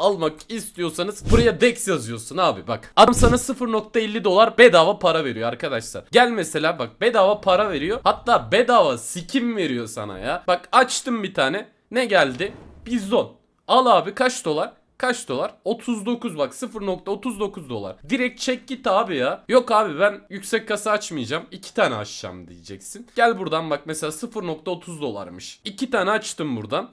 almak istiyorsanız buraya Dex yazıyorsun abi bak. Adam sana 0.50 dolar bedava para veriyor arkadaşlar. Gel mesela bak bedava para veriyor. Hatta bedava skin veriyor sana ya. Bak açtım bir tane. Ne geldi? Bizon. Al abi kaç dolar? Kaç dolar? 39 bak 0.39 dolar. Direkt çek git abi ya. Yok abi ben yüksek kasa açmayacağım. 2 tane açacağım diyeceksin. Gel buradan bak mesela 0.30 dolarmış. 2 tane açtım buradan.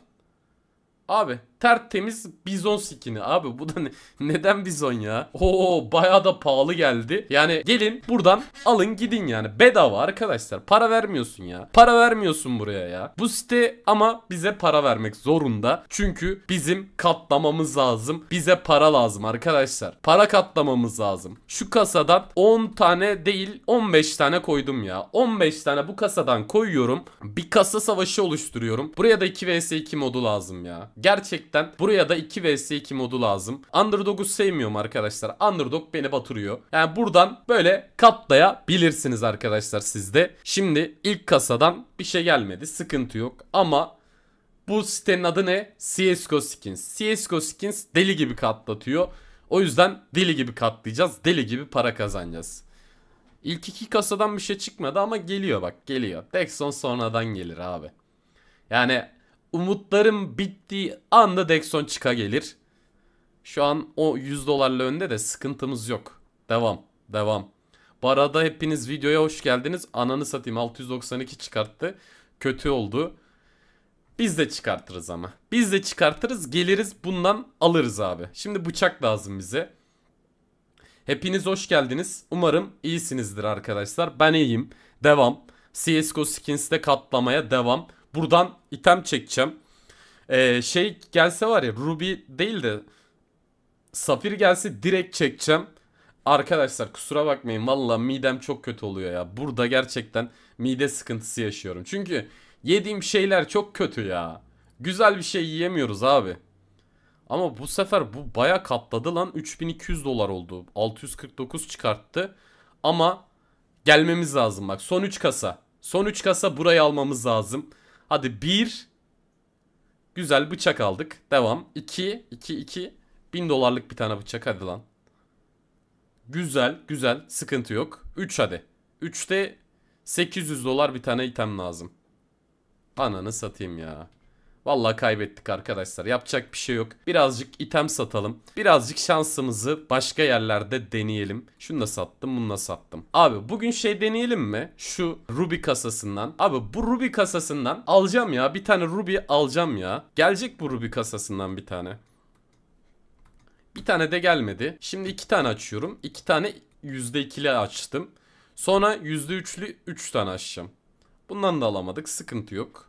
Abi tertemiz bizon skini. Abi bu da ne, neden bizon ya? Oo bayağı da pahalı geldi. Yani gelin buradan alın gidin yani. Bedava arkadaşlar. Para vermiyorsun ya. Para vermiyorsun buraya ya. Bu site ama bize para vermek zorunda. Çünkü bizim katlamamız lazım. Bize para lazım arkadaşlar. Para katlamamız lazım. Şu kasadan 10 tane değil 15 tane koydum ya. 15 tane bu kasadan koyuyorum. Bir kasa savaşı oluşturuyorum. Buraya da 2 vs 2 modu lazım ya. Gerçekten cidden buraya da 2 vs 2 modu lazım. Underdog'u sevmiyorum arkadaşlar. Underdog beni batırıyor. Yani buradan böyle katlayabilirsiniz arkadaşlar sizde. Şimdi ilk kasadan bir şey gelmedi. Sıkıntı yok. Ama bu sitenin adı ne? CSGO Skins. CSGO Skins deli gibi katlatıyor. O yüzden deli gibi katlayacağız. Deli gibi para kazanacağız. İlk iki kasadan bir şey çıkmadı ama geliyor bak geliyor. Dexon sonradan gelir abi. Yani umutlarım bittiği anda Dexon çıka gelir. Şu an o 100 dolarla önde de sıkıntımız yok. Devam. Devam. Bu arada hepiniz videoya hoş geldiniz. Ananı satayım 692 çıkarttı. Kötü oldu. Biz de çıkartırız ama. Biz de çıkartırız geliriz bundan alırız abi. Şimdi bıçak lazım bize. Hepiniz hoş geldiniz. Umarım iyisinizdir arkadaşlar. Ben iyiyim. Devam. CSGO skins'te katlamaya devam. Buradan item çekeceğim. Ee, şey gelse var ya Ruby değil de Safir gelse direkt çekeceğim. Arkadaşlar kusura bakmayın valla midem çok kötü oluyor ya. Burada gerçekten mide sıkıntısı yaşıyorum. Çünkü yediğim şeyler çok kötü ya. Güzel bir şey yiyemiyoruz abi. Ama bu sefer bu baya katladı lan. 3200 dolar oldu. 649 çıkarttı. Ama gelmemiz lazım bak. Son 3 kasa. Son 3 kasa burayı almamız lazım. Hadi bir Güzel bıçak aldık. Devam. 2. iki iki bin dolarlık bir tane bıçak hadi lan. Güzel. Güzel. Sıkıntı yok. üç hadi. üçte 800 dolar bir tane item lazım. Ananı satayım ya. Valla kaybettik arkadaşlar. Yapacak bir şey yok. Birazcık item satalım. Birazcık şansımızı başka yerlerde deneyelim. Şunu da sattım bunu da sattım. Abi bugün şey deneyelim mi? Şu Ruby kasasından. Abi bu Ruby kasasından alacağım ya. Bir tane Ruby alacağım ya. Gelecek bu Ruby kasasından bir tane. Bir tane de gelmedi. Şimdi iki tane açıyorum. İki tane yüzde ikili açtım. Sonra yüzde üçlü üç tane açacağım. Bundan da alamadık. Sıkıntı yok.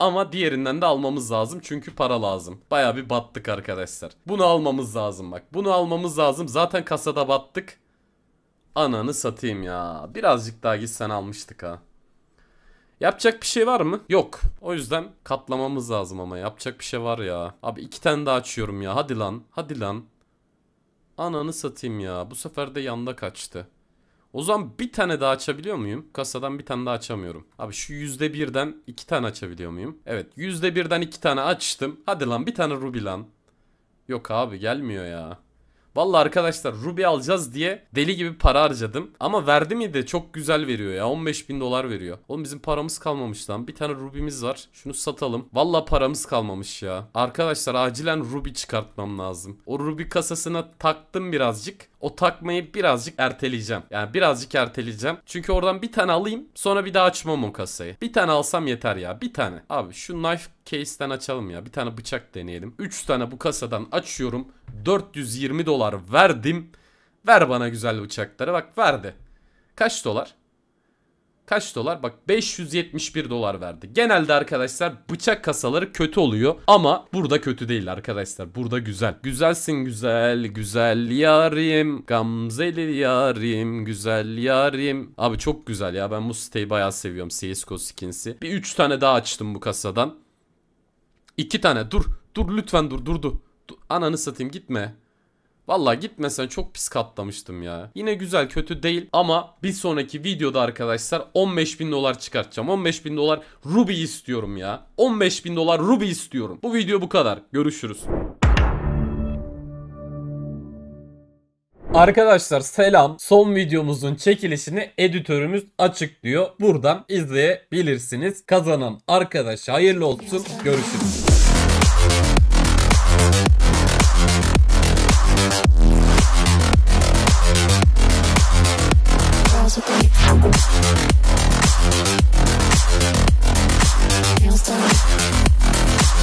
Ama diğerinden de almamız lazım çünkü para lazım. Baya bir battık arkadaşlar. Bunu almamız lazım bak. Bunu almamız lazım. Zaten kasada battık. Ananı satayım ya. Birazcık daha gitsen almıştık ha. Yapacak bir şey var mı? Yok. O yüzden katlamamız lazım ama yapacak bir şey var ya. Abi iki tane daha açıyorum ya. Hadi lan. Hadi lan. Ananı satayım ya. Bu sefer de yanda kaçtı. O zaman bir tane daha açabiliyor muyum? Kasadan bir tane daha açamıyorum. Abi şu %1'den iki tane açabiliyor muyum? Evet %1'den iki tane açtım. Hadi lan bir tane ruby lan. Yok abi gelmiyor ya. Valla arkadaşlar Ruby alacağız diye deli gibi para harcadım. Ama verdi mi de çok güzel veriyor ya. 15 bin dolar veriyor. Oğlum bizim paramız kalmamış lan. Bir tane Ruby'miz var. Şunu satalım. Valla paramız kalmamış ya. Arkadaşlar acilen Ruby çıkartmam lazım. O Ruby kasasına taktım birazcık o takmayı birazcık erteleyeceğim. Yani birazcık erteleyeceğim. Çünkü oradan bir tane alayım sonra bir daha açmam o kasayı. Bir tane alsam yeter ya bir tane. Abi şu knife case'ten açalım ya bir tane bıçak deneyelim. 3 tane bu kasadan açıyorum. 420 dolar verdim. Ver bana güzel bıçakları bak verdi. Kaç dolar? Kaç dolar? Bak 571 dolar verdi. Genelde arkadaşlar bıçak kasaları kötü oluyor. Ama burada kötü değil arkadaşlar. Burada güzel. Güzelsin güzel. Güzel yarim. Gamzeli yarim. Güzel yarim. Abi çok güzel ya. Ben bu siteyi bayağı seviyorum. CSGO skins'i. Bir 3 tane daha açtım bu kasadan. 2 tane. Dur. Dur lütfen dur durdu. Dur. Ananı satayım gitme. Valla gitmesen çok pis katlamıştım ya. Yine güzel kötü değil ama bir sonraki videoda arkadaşlar 15 bin dolar çıkartacağım. 15 bin dolar Ruby istiyorum ya. 15 bin dolar Ruby istiyorum. Bu video bu kadar. Görüşürüz. Arkadaşlar selam. Son videomuzun çekilişini editörümüz açıklıyor. Buradan izleyebilirsiniz. Kazanan arkadaşa hayırlı olsun. Görüşürüz.